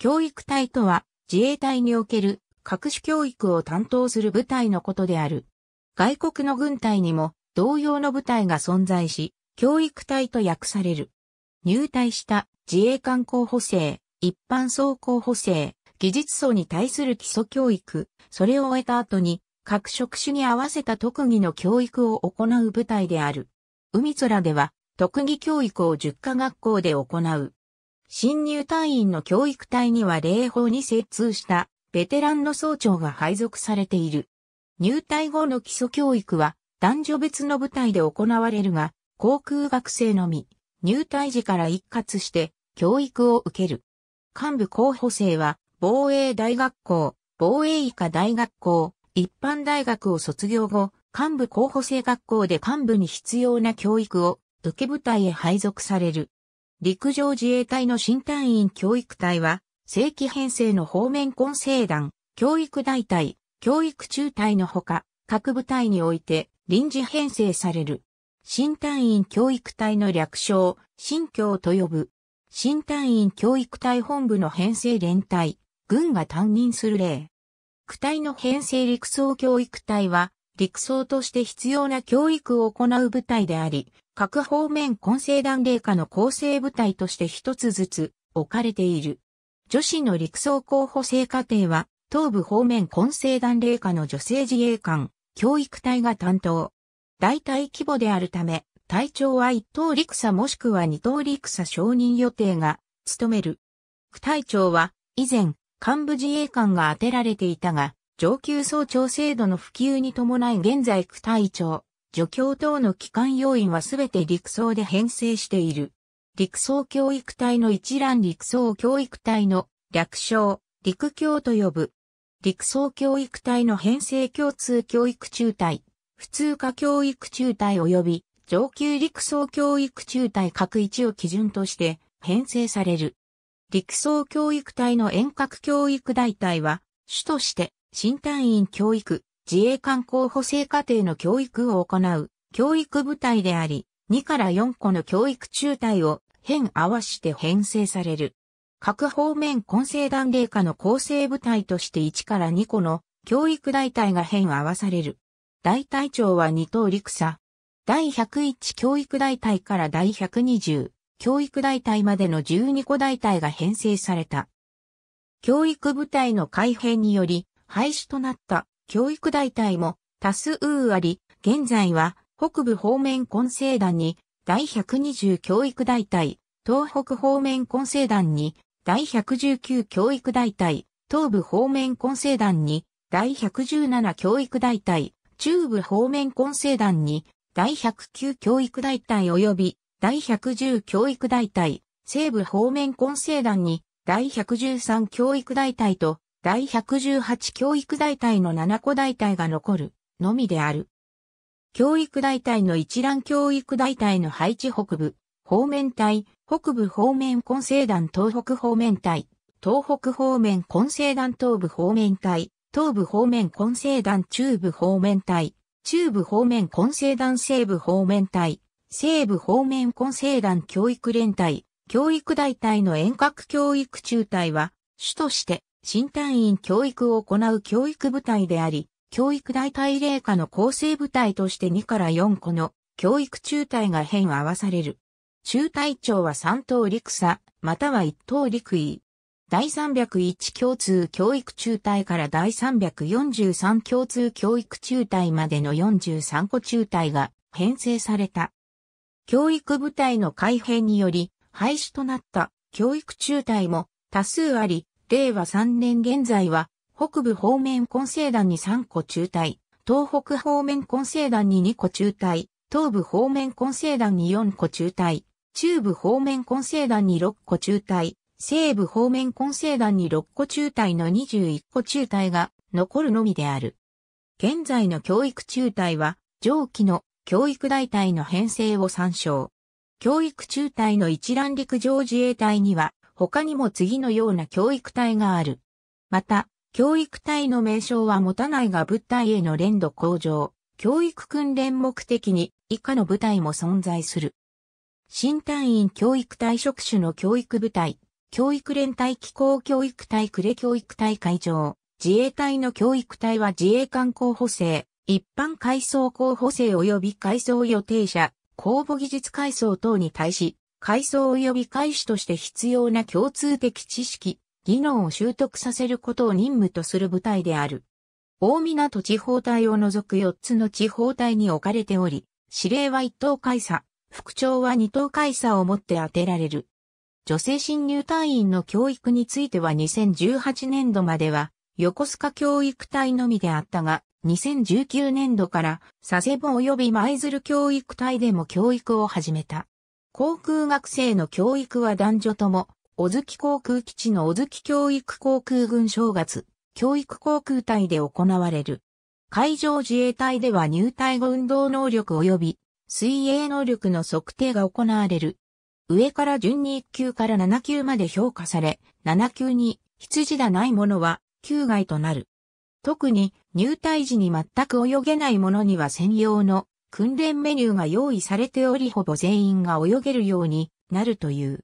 教育隊とは、自衛隊における各種教育を担当する部隊のことである。外国の軍隊にも同様の部隊が存在し、教育隊と訳される。入隊した自衛官候補生、一般総候補生、技術層に対する基礎教育、それを終えた後に、各職種に合わせた特技の教育を行う部隊である。海空では、特技教育を10科学校で行う。新入隊員の教育隊には霊法に精通したベテランの総長が配属されている。入隊後の基礎教育は男女別の部隊で行われるが、航空学生のみ、入隊時から一括して教育を受ける。幹部候補生は防衛大学校、防衛医科大学校、一般大学を卒業後、幹部候補生学校で幹部に必要な教育を受け部隊へ配属される。陸上自衛隊の新隊員教育隊は、正規編成の方面混成団、教育大隊、教育中隊のほか、各部隊において臨時編成される。新隊員教育隊の略称、新教と呼ぶ。新隊員教育隊本部の編成連隊、軍が担任する例。区隊の編成陸曹教育隊は、陸曹として必要な教育を行う部隊であり、各方面混成団霊下の構成部隊として一つずつ置かれている。女子の陸曹候補生課程は、東部方面混成団霊下の女性自衛官、教育隊が担当。大体規模であるため、隊長は一等陸佐もしくは二等陸佐承認予定が、務める。副隊長は、以前、幹部自衛官が当てられていたが、上級総長制度の普及に伴い現在副隊長、助教等の機関要員はすべて陸曹で編成している。陸曹教育隊の一覧陸曹教育隊の略称、陸教と呼ぶ。陸曹教育隊の編成共通教育中隊、普通科教育中隊及び上級陸曹教育中隊各一を基準として編成される。陸曹教育隊の遠隔教育大隊は、主として、新隊員教育、自衛官候補生課程の教育を行う教育部隊であり、2から4個の教育中隊を編合わして編成される。各方面混成団霊下の構成部隊として1から2個の教育大隊が編合わされる。大隊長は二等陸佐。第101教育大隊から第120教育大隊までの12個大隊が編成された。教育部隊の改編により廃止となった教育大隊も多数あり、現在は北部方面混成団に第120教育大隊、東北方面混成団に第119教育大隊、東部方面混成団に第117教育大隊、中部方面混成団に第109教育大隊及び第110教育大隊、西部方面混成団に第113教育大隊と第118教育大隊の7個大隊が残る、のみである。教育大隊の一覧教育大隊の配置北部、方面隊、北部方面混成団東北方面隊、東北方面混成団東部方面隊、東部方面混成団中部方面隊、中部方面混成団西部方面隊、西部方面混成団教育連隊、教育大隊の遠隔教育中隊は、主として、新隊員教育を行う教育部隊であり、教育大隊霊下の構成部隊として2から4個の教育中隊が編合わされる。中隊長は3等陸佐、または1等陸尉。第301共通教育中隊から第343共通教育中隊までの43個中隊が編成された。教育部隊の改編により廃止となった教育中隊も多数あり、令和3年現在は、北部方面混成団に3個中隊、東北方面混成団に2個中隊、東部方面混成団に4個中隊、中部方面混成団に6個中隊、西部方面混成団に6個中隊の21個中隊が残るのみである。現在の教育中隊は、上記の教育大隊の編成を参照。教育中隊の一覧陸上自衛隊には、他にも次のような教育体がある。また、教育体の名称は持たないが物体への連度向上、教育訓練目的に以下の部隊も存在する。新隊員教育隊職種の教育部隊、教育連隊機構教育隊呉教育隊会場、自衛隊の教育隊は自衛官候補生、一般階層候補生及び階層予定者、公募技術階層等に対し、階層及び会士として必要な共通的知識、技能を習得させることを任務とする部隊である。大港地方隊を除く4つの地方隊に置かれており、司令は1等会社、副長は2等会社をもって当てられる。女性新入隊員の教育については2018年度までは、横須賀教育隊のみであったが、2019年度から佐世保及び舞鶴教育隊でも教育を始めた。航空学生の教育は男女とも、小月航空基地の小月教育航空軍正月、教育航空隊で行われる。海上自衛隊では入隊後運動能力及び水泳能力の測定が行われる。上から順に1級から7級まで評価され、7級に羊だないものは球外となる。特に入隊時に全く泳げないのには専用の訓練メニューが用意されておりほぼ全員が泳げるようになるという。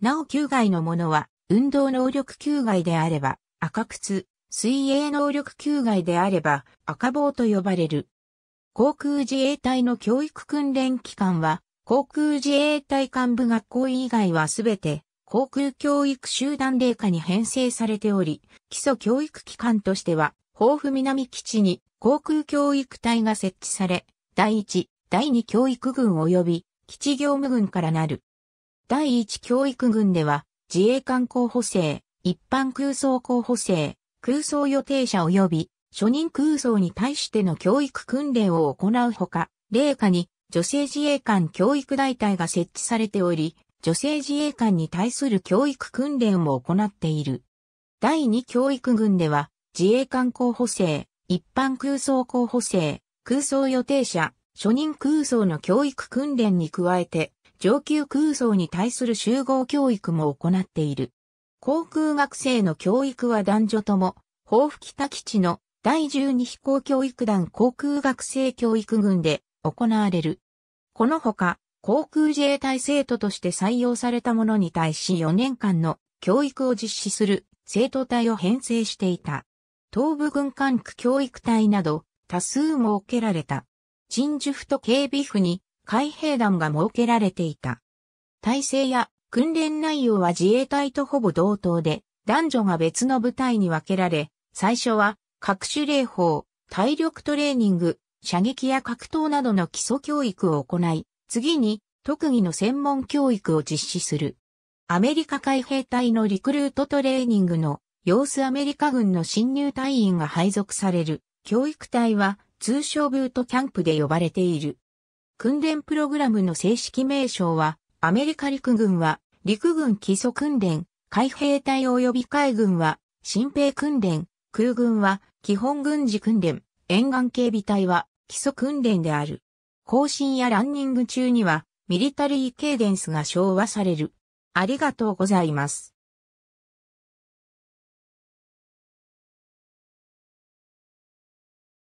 なお球外のものは、運動能力球外であれば、赤靴、水泳能力球外であれば、赤棒と呼ばれる。航空自衛隊の教育訓練機関は、航空自衛隊幹部学校以外はすべて、航空教育集団霊下に編成されており、基礎教育機関としては、豊富南基地に航空教育隊が設置され、第一、第二教育軍及び基地業務軍からなる。第一教育軍では、自衛官候補生、一般空想候補生、空想予定者及び初任空想に対しての教育訓練を行うほか、例下に女性自衛官教育大隊が設置されており、女性自衛官に対する教育訓練も行っている。第2教育軍では、自衛官候補生、一般空想候補生、空想予定者、初任空想の教育訓練に加えて、上級空想に対する集合教育も行っている。航空学生の教育は男女とも、豊富北基地の第12飛行教育団航空学生教育群で行われる。このほか、航空自衛隊生徒として採用された者に対し4年間の教育を実施する生徒隊を編成していた。東部軍管区教育隊など、多数設けられた。鎮守府と警備府に海兵団が設けられていた。体制や訓練内容は自衛隊とほぼ同等で、男女が別の部隊に分けられ、最初は各種礼法、体力トレーニング、射撃や格闘などの基礎教育を行い、次に特技の専門教育を実施する。アメリカ海兵隊のリクルートトレーニングの様子アメリカ軍の新入隊員が配属される。教育隊は通称ブートキャンプで呼ばれている。訓練プログラムの正式名称は、アメリカ陸軍は陸軍基礎訓練、海兵隊及び海軍は新兵訓練、空軍は基本軍事訓練、沿岸警備隊は基礎訓練である。更新やランニング中にはミリタリーケーデンスが昭和される。ありがとうございます。